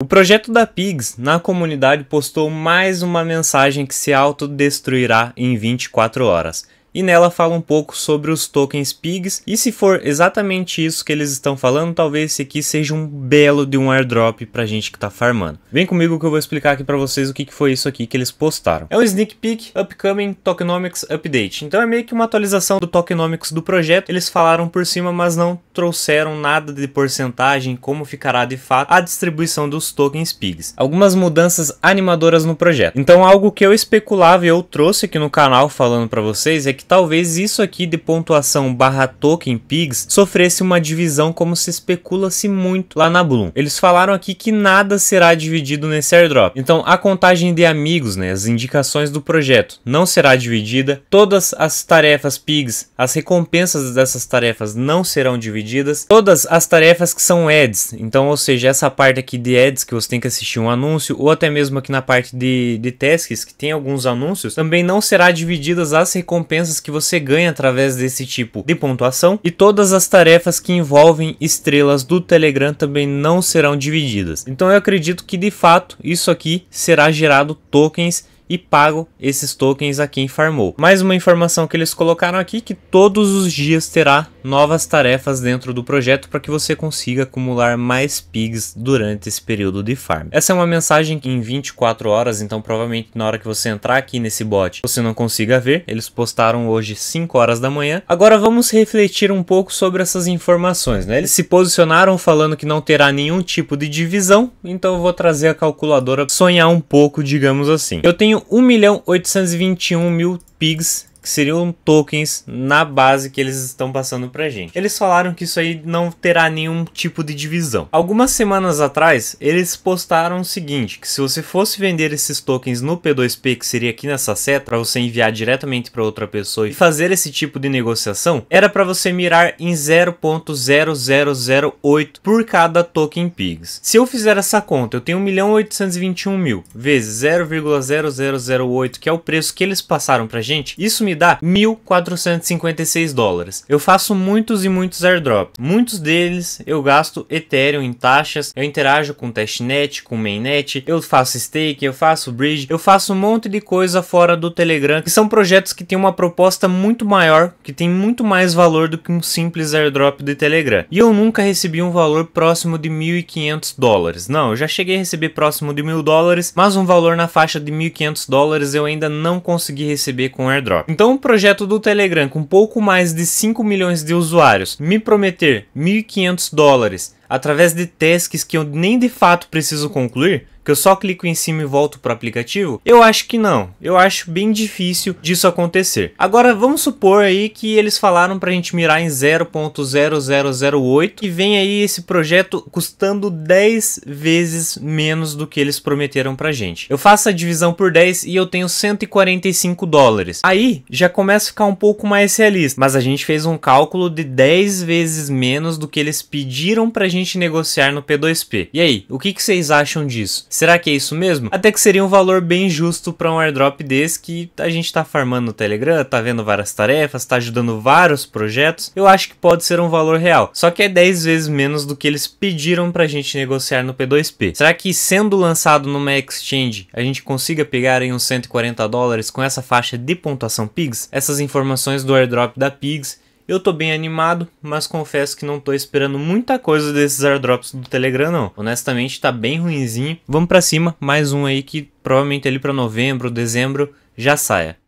O projeto da Pigs na comunidade postou mais uma mensagem que se autodestruirá em 24 horas e nela fala um pouco sobre os tokens PIGs. E se for exatamente isso que eles estão falando, talvez esse aqui seja um belo de um airdrop pra gente que tá farmando. Vem comigo que eu vou explicar aqui para vocês o que, que foi isso aqui que eles postaram. É um sneak peek Upcoming Tokenomics Update. Então é meio que uma atualização do Tokenomics do projeto. Eles falaram por cima, mas não trouxeram nada de porcentagem, como ficará de fato a distribuição dos tokens PIGs. Algumas mudanças animadoras no projeto. Então algo que eu especulava e eu trouxe aqui no canal falando para vocês é que talvez isso aqui de pontuação barra token pigs sofresse uma divisão como se especula-se muito lá na Bloom. Eles falaram aqui que nada será dividido nesse airdrop. Então a contagem de amigos, né, as indicações do projeto não será dividida, todas as tarefas pigs, as recompensas dessas tarefas não serão divididas, todas as tarefas que são ads, então ou seja, essa parte aqui de ads que você tem que assistir um anúncio ou até mesmo aqui na parte de, de tasks que tem alguns anúncios, também não será divididas as recompensas recompensas que você ganha através desse tipo de pontuação e todas as tarefas que envolvem estrelas do Telegram também não serão divididas. Então eu acredito que de fato isso aqui será gerado tokens e pago esses tokens a quem farmou. Mais uma informação que eles colocaram aqui que todos os dias terá novas tarefas dentro do projeto para que você consiga acumular mais pigs durante esse período de farm. Essa é uma mensagem que em 24 horas, então provavelmente na hora que você entrar aqui nesse bot, você não consiga ver. Eles postaram hoje 5 horas da manhã. Agora vamos refletir um pouco sobre essas informações, né? Eles se posicionaram falando que não terá nenhum tipo de divisão, então eu vou trazer a calculadora sonhar um pouco, digamos assim. Eu tenho 1.821.000 milhão mil pigs que seriam tokens na base que eles estão passando para gente. Eles falaram que isso aí não terá nenhum tipo de divisão. Algumas semanas atrás, eles postaram o seguinte, que se você fosse vender esses tokens no P2P, que seria aqui nessa seta, para você enviar diretamente para outra pessoa e fazer esse tipo de negociação, era para você mirar em 0.0008 por cada token PIGS. Se eu fizer essa conta, eu tenho 1.821.000 vezes 0,0008, que é o preço que eles passaram para gente, isso me dá 1.456 dólares. Eu faço muitos e muitos airdrops. Muitos deles eu gasto Ethereum em taxas, eu interajo com testnet, com mainnet, eu faço stake, eu faço bridge, eu faço um monte de coisa fora do Telegram, que são projetos que têm uma proposta muito maior, que tem muito mais valor do que um simples airdrop de Telegram. E eu nunca recebi um valor próximo de 1.500 dólares. Não, eu já cheguei a receber próximo de 1.000 dólares, mas um valor na faixa de 1.500 dólares eu ainda não consegui receber com airdrop. Então então, projeto do Telegram com pouco mais de 5 milhões de usuários me prometer 1.500 dólares através de tasks que eu nem de fato preciso concluir, que eu só clico em cima e volto para o aplicativo? Eu acho que não. Eu acho bem difícil disso acontecer. Agora vamos supor aí que eles falaram para a gente mirar em 0.0008 e vem aí esse projeto custando 10 vezes menos do que eles prometeram para gente. Eu faço a divisão por 10 e eu tenho 145 dólares. Aí já começa a ficar um pouco mais realista, mas a gente fez um cálculo de 10 vezes menos do que eles pediram para a gente negociar no P2P. E aí, o que, que vocês acham disso? Será que é isso mesmo? Até que seria um valor bem justo para um airdrop desse que a gente está farmando no Telegram, tá vendo várias tarefas, tá ajudando vários projetos. Eu acho que pode ser um valor real. Só que é 10 vezes menos do que eles pediram para a gente negociar no P2P. Será que sendo lançado numa exchange, a gente consiga pegar em uns 140 dólares com essa faixa de pontuação PIGS? Essas informações do airdrop da PIGS eu tô bem animado, mas confesso que não tô esperando muita coisa desses airdrops do Telegram não. Honestamente tá bem ruinzinho. Vamos para cima, mais um aí que provavelmente ali para novembro, dezembro já saia.